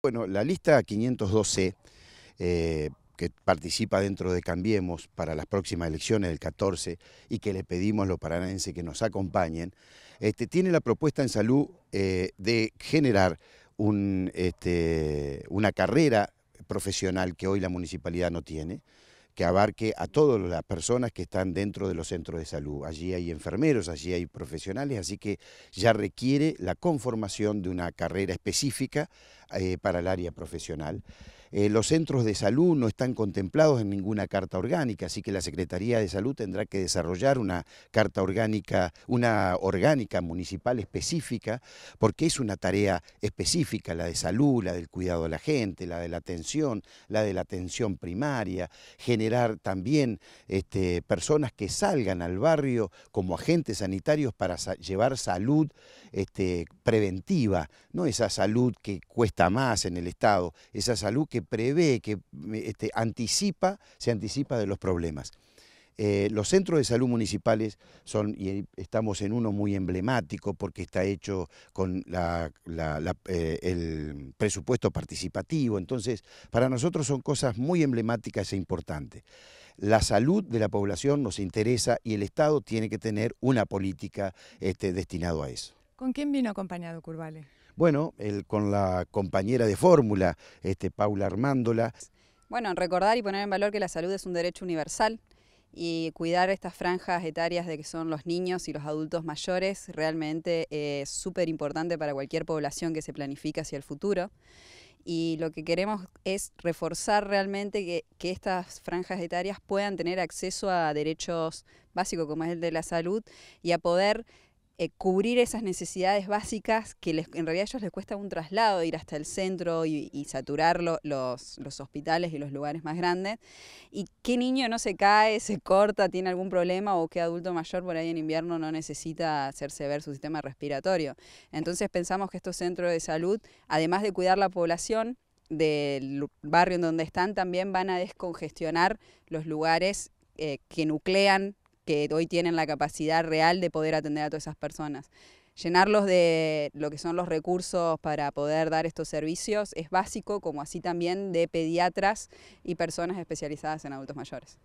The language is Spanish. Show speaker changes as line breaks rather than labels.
Bueno, la lista 512, eh, que participa dentro de Cambiemos para las próximas elecciones del 14 y que le pedimos a los paranaenses que nos acompañen, este, tiene la propuesta en salud eh, de generar este, una carrera profesional que hoy la municipalidad no tiene, que abarque a todas las personas que están dentro de los centros de salud. Allí hay enfermeros, allí hay profesionales, así que ya requiere la conformación de una carrera específica eh, para el área profesional. Eh, los centros de salud no están contemplados en ninguna carta orgánica, así que la Secretaría de Salud tendrá que desarrollar una carta orgánica, una orgánica municipal específica, porque es una tarea específica, la de salud, la del cuidado de la gente, la de la atención, la de la atención primaria, generar también este, personas que salgan al barrio como agentes sanitarios para llevar salud este, preventiva, no esa salud que cuesta más en el Estado, esa salud que prevé, que mm, este, anticipa, se anticipa de los problemas. Eh, los centros de salud municipales son, y eh, estamos en uno muy emblemático porque está hecho con la, eh, el presupuesto participativo, entonces para nosotros son cosas muy emblemáticas e importantes. La salud de la población nos interesa y el Estado tiene que tener una política este, destinada a eso.
¿Con quién vino acompañado Curvale?
bueno, el, con la compañera de fórmula, este, Paula Armándola.
Bueno, recordar y poner en valor que la salud es un derecho universal y cuidar estas franjas etarias de que son los niños y los adultos mayores realmente es súper importante para cualquier población que se planifica hacia el futuro. Y lo que queremos es reforzar realmente que, que estas franjas etarias puedan tener acceso a derechos básicos como es el de la salud y a poder eh, cubrir esas necesidades básicas que en realidad a ellos les cuesta un traslado, ir hasta el centro y, saturar los, hospitales y los lugares más grandes. ¿Y qué niño no se cae, se corta, tiene algún problema o qué adulto mayor por ahí en invierno no necesita hacerse ver su sistema respiratorio? Entonces pensamos que estos centros de salud, además de cuidar la población, del barrio en donde están también van a descongestionar los lugares eh, que nuclean que hoy tienen la capacidad real de poder atender a todas esas personas. Llenarlos de lo que son los recursos para poder dar estos servicios es básico, como así también de pediatras y personas especializadas en adultos mayores.